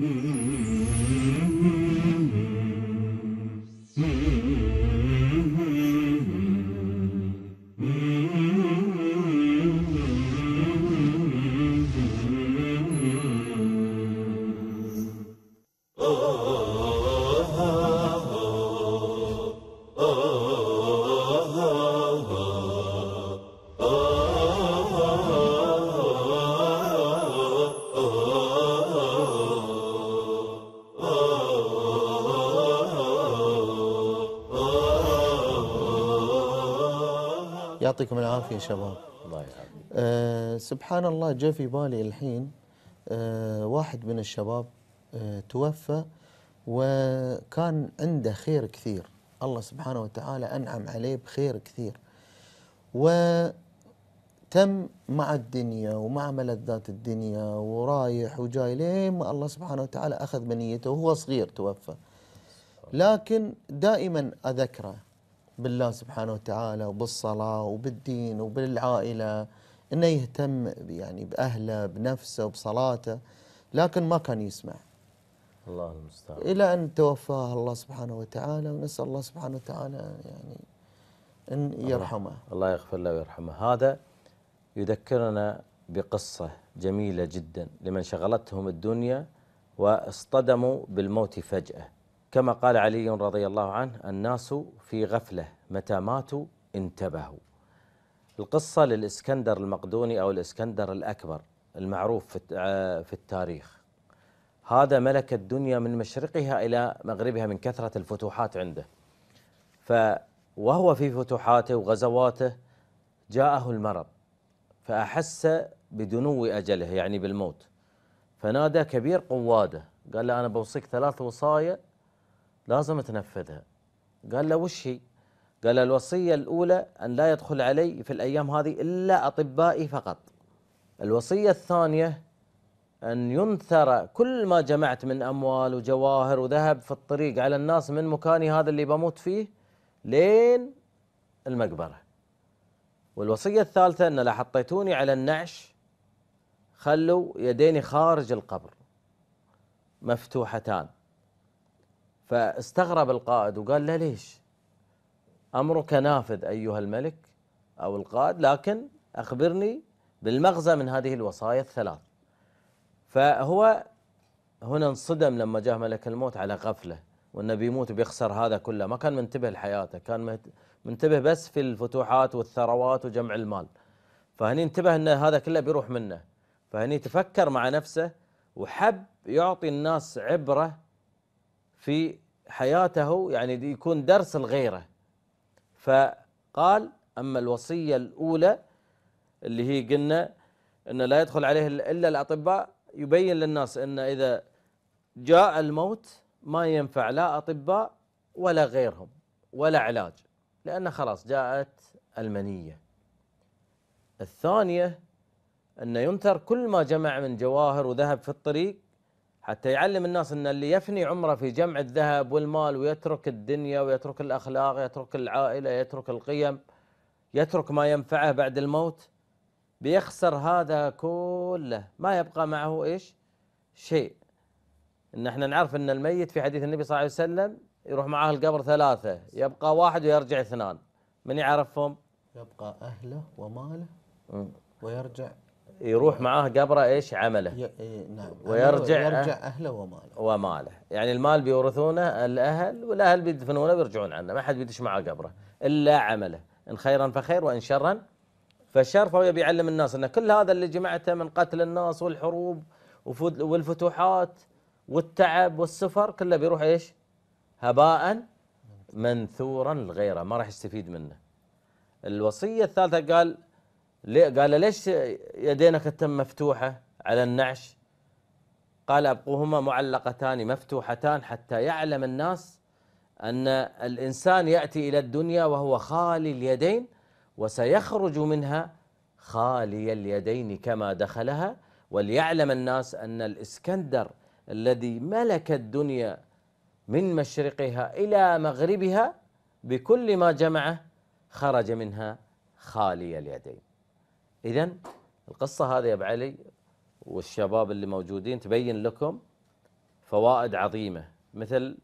Mm-hmm. يعطيكم العافية شباب الله يعافيك آه، سبحان الله جاء في بالي الحين آه، واحد من الشباب آه، توفى وكان عنده خير كثير الله سبحانه وتعالى أنعم عليه بخير كثير وتم مع الدنيا ومع ملذات الدنيا ورايح وجاي لين ما الله سبحانه وتعالى أخذ منيته وهو صغير توفى لكن دائما أذكره بالله سبحانه وتعالى وبالصلاة وبالدين وبالعائلة انه يهتم يعني باهله بنفسه بصلاته لكن ما كان يسمع الله المستعان الى ان توفاه الله سبحانه وتعالى ونسال الله سبحانه وتعالى يعني ان يرحمه الله, الله يغفر له ويرحمه هذا يذكرنا بقصه جميله جدا لمن شغلتهم الدنيا واصطدموا بالموت فجاه كما قال علي رضي الله عنه الناس في غفله متى ماتوا انتبهوا القصه للاسكندر المقدوني او الاسكندر الاكبر المعروف آه، في التاريخ هذا ملك الدنيا من مشرقها الى مغربها من كثره الفتوحات عنده ف وهو في فتوحاته وغزواته جاءه المرض فأحس بدنو أجله يعني بالموت فنادى كبير قواده قال له أنا بوصيك ثلاث وصايا لازم تنفذها قال له وش هي قال الوصية الأولى أن لا يدخل علي في الأيام هذه إلا أطبائي فقط الوصية الثانية أن ينثر كل ما جمعت من أموال وجواهر وذهب في الطريق على الناس من مكاني هذا اللي بموت فيه لين المقبرة والوصية الثالثة أن لا حطيتوني على النعش خلوا يديني خارج القبر مفتوحتان فاستغرب القائد وقال له ليش أمرك نافذ أيها الملك أو القائد لكن أخبرني بالمغزى من هذه الوصايا الثلاث فهو هنا انصدم لما جاء ملك الموت على غفله وانه بيموت بيخسر هذا كله ما كان منتبه لحياته كان منتبه بس في الفتوحات والثروات وجمع المال فهني انتبه ان هذا كله بيروح منه فهني تفكر مع نفسه وحب يعطي الناس عبره في حياته يعني يكون درس لغيره فقال أما الوصية الأولى اللي هي قلنا أنه لا يدخل عليه إلا الأطباء يبين للناس أن إذا جاء الموت ما ينفع لا أطباء ولا غيرهم ولا علاج لأن خلاص جاءت المنية الثانية أنه ينثر كل ما جمع من جواهر وذهب في الطريق حتى يعلم الناس ان اللي يفني عمره في جمع الذهب والمال ويترك الدنيا ويترك الاخلاق يترك العائله يترك القيم يترك ما ينفعه بعد الموت بيخسر هذا كله ما يبقى معه ايش؟ شيء ان احنا نعرف ان الميت في حديث النبي صلى الله عليه وسلم يروح معاه القبر ثلاثه يبقى واحد ويرجع اثنان من يعرفهم؟ يبقى اهله وماله ويرجع يروح معاه قبره ايش عمله ي... إيه، نعم ويرجع أه يرجع اهله وماله وماله يعني المال بيورثونه الاهل والاهل بيدفنونه ويرجعون عنه ما حد بيدش معاه قبره الا عمله ان خيرا فخير وان شرا فشر فهو يبي يعلم الناس ان كل هذا اللي جمعته من قتل الناس والحروب والفتوحات والتعب والسفر كله بيروح ايش؟ هباء منثورا لغيره ما راح يستفيد منه. الوصيه الثالثه قال ليه قال ليش يدينك تم مفتوحة على النعش قال أبقوهما معلقتان مفتوحتان حتى يعلم الناس أن الإنسان يأتي إلى الدنيا وهو خالي اليدين وسيخرج منها خالي اليدين كما دخلها وليعلم الناس أن الإسكندر الذي ملك الدنيا من مشرقها إلى مغربها بكل ما جمعه خرج منها خالي اليدين إذا القصة هذه يا أبو علي والشباب اللي موجودين تبين لكم فوائد عظيمة مثل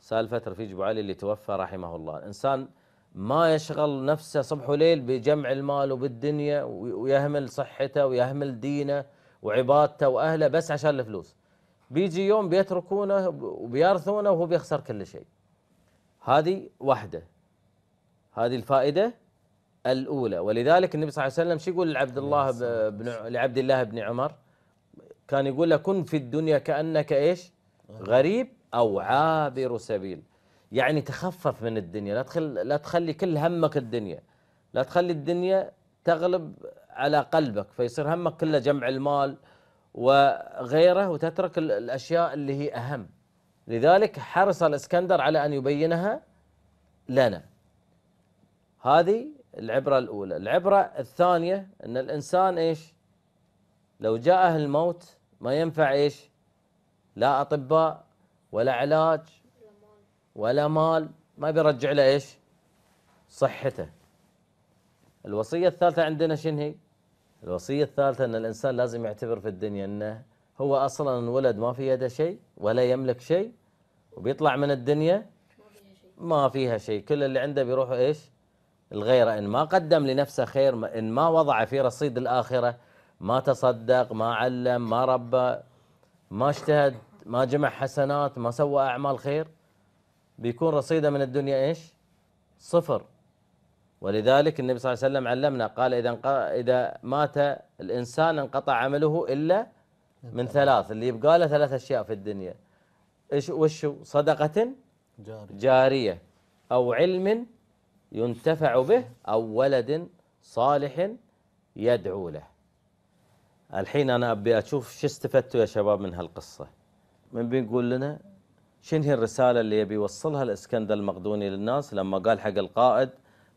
سالفة رفيج أبو علي اللي توفى رحمه الله الإنسان ما يشغل نفسه صبح وليل بجمع المال وبالدنيا ويهمل صحته ويهمل دينه وعبادته وأهله بس عشان الفلوس بيجي يوم بيتركونه وبيرثونه وهو بيخسر كل شيء هذه واحدة هذه الفائدة الاولى ولذلك النبي صلى الله عليه وسلم شو يقول لعبد الله بن لعبد الله بن عمر كان يقول له كن في الدنيا كانك ايش غريب او عابر سبيل يعني تخفف من الدنيا لا تخل لا تخلي كل همك الدنيا لا تخلي الدنيا تغلب على قلبك فيصير همك كله جمع المال وغيره وتترك الاشياء اللي هي اهم لذلك حرص الاسكندر على ان يبينها لنا هذه العبرة الأولى العبرة الثانية أن الإنسان إيش لو جاءه الموت ما ينفع إيش لا أطباء ولا علاج ولا مال ما بيرجع له إيش صحته الوصية الثالثة عندنا شنو هي الوصية الثالثة أن الإنسان لازم يعتبر في الدنيا أنه هو أصلا انولد ما في يده شيء ولا يملك شيء وبيطلع من الدنيا ما فيها شيء كل اللي عنده بيروح إيش الغيرة إن ما قدم لنفسه خير إن ما وضع في رصيد الآخرة ما تصدق ما علم ما ربى ما اجتهد ما جمع حسنات ما سوى أعمال خير بيكون رصيده من الدنيا إيش صفر ولذلك النبي صلى الله عليه وسلم علمنا قال إذا إذا مات الإنسان انقطع عمله إلا من ثلاث اللي يبقى له ثلاث أشياء في الدنيا إيش وشو صدقة جارية, جارية أو علم ينتفع به أو ولد صالح يدعو له الحين أنا أبي أشوف شو استفدتوا يا شباب من هالقصة من بيقول لنا شنو هي الرسالة اللي يبي يوصلها الإسكندر المقدوني للناس لما قال حق القائد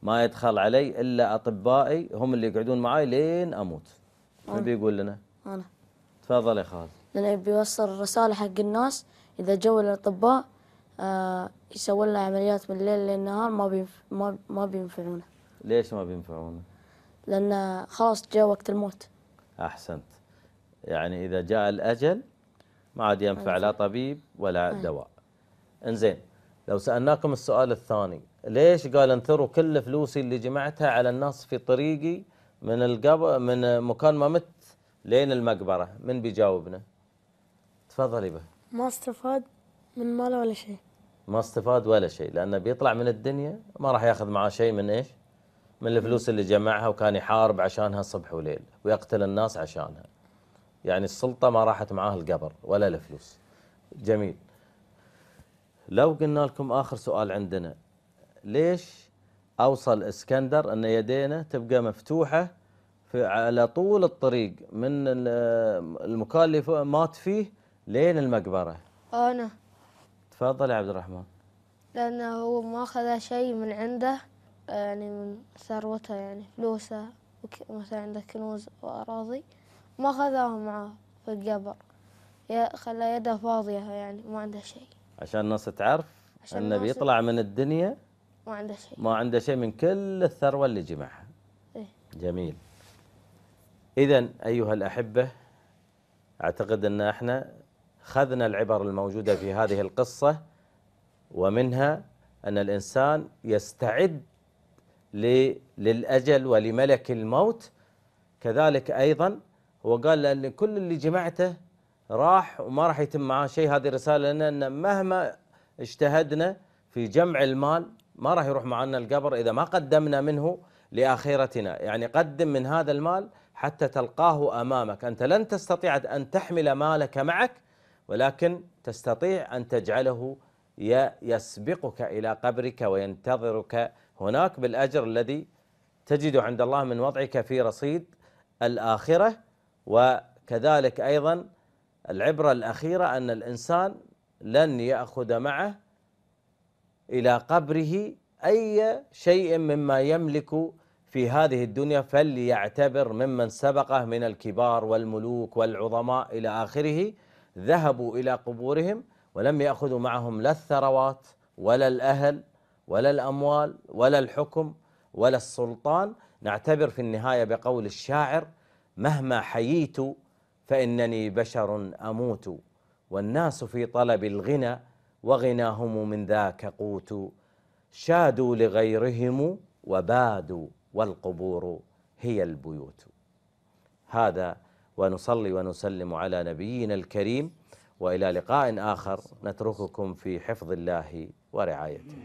ما يدخل علي إلا أطبائي هم اللي يقعدون معي لين أموت من بيقول لنا أنا تفضل يا خالد لأنه يبي يوصل الرسالة حق الناس إذا جو الأطباء آه، يسوون له عمليات من الليل للنهار ما بينف... ما, ما بينفعونه ليش ما بينفعونه؟ لأن خلاص جاء وقت الموت أحسنت يعني إذا جاء الأجل ما عاد ينفع لا طبيب ولا دواء انزين لو سألناكم السؤال الثاني ليش قال انثروا كل فلوسي اللي جمعتها على الناس في طريقي من القبر من مكان ما مت لين المقبرة من بيجاوبنا تفضلي به ما استفاد من ماله ولا شيء ما استفاد ولا شيء لانه بيطلع من الدنيا ما راح ياخذ معاه شيء من ايش؟ من الفلوس اللي جمعها وكان يحارب عشانها صبح وليل ويقتل الناس عشانها يعني السلطة ما راحت معاه القبر ولا الفلوس جميل لو قلنا لكم آخر سؤال عندنا ليش أوصل اسكندر أن يدينا تبقى مفتوحة في على طول الطريق من المكان اللي مات فيه لين المقبرة أنا تفضل يا عبد الرحمن لأنه هو ما أخذ شيء من عنده يعني من ثروته يعني فلوسه مثلا عنده كنوز وأراضي ما أخذها معاه في القبر خلى يده فاضية يعني ما عنده شيء عشان الناس تعرف عشان أنه بيطلع من الدنيا ما عنده شيء ما عنده شيء من كل الثروة اللي جمعها إيه؟ جميل إذا أيها الأحبة أعتقد أن احنا خذنا العبر الموجودة في هذه القصة ومنها أن الإنسان يستعد للأجل ولملك الموت كذلك أيضا هو قال لأن كل اللي جمعته راح وما راح يتم معاه شيء هذه رسالة لنا أن مهما اجتهدنا في جمع المال ما راح يروح معنا القبر إذا ما قدمنا منه لآخرتنا يعني قدم من هذا المال حتى تلقاه أمامك أنت لن تستطيع أن تحمل مالك معك ولكن تستطيع أن تجعله يسبقك إلى قبرك وينتظرك هناك بالأجر الذي تجد عند الله من وضعك في رصيد الآخرة وكذلك أيضا العبرة الأخيرة أن الإنسان لن يأخذ معه إلى قبره أي شيء مما يملك في هذه الدنيا فليعتبر ممن سبقه من الكبار والملوك والعظماء إلى آخره ذهبوا إلى قبورهم ولم يأخذوا معهم لا الثروات ولا الأهل ولا الأموال ولا الحكم ولا السلطان نعتبر في النهاية بقول الشاعر مهما حييت فإنني بشر أموت والناس في طلب الغنى وغناهم من ذاك قوت شادوا لغيرهم وبادوا والقبور هي البيوت هذا ونصلي ونسلم على نبينا الكريم والى لقاء اخر نترككم في حفظ الله ورعايته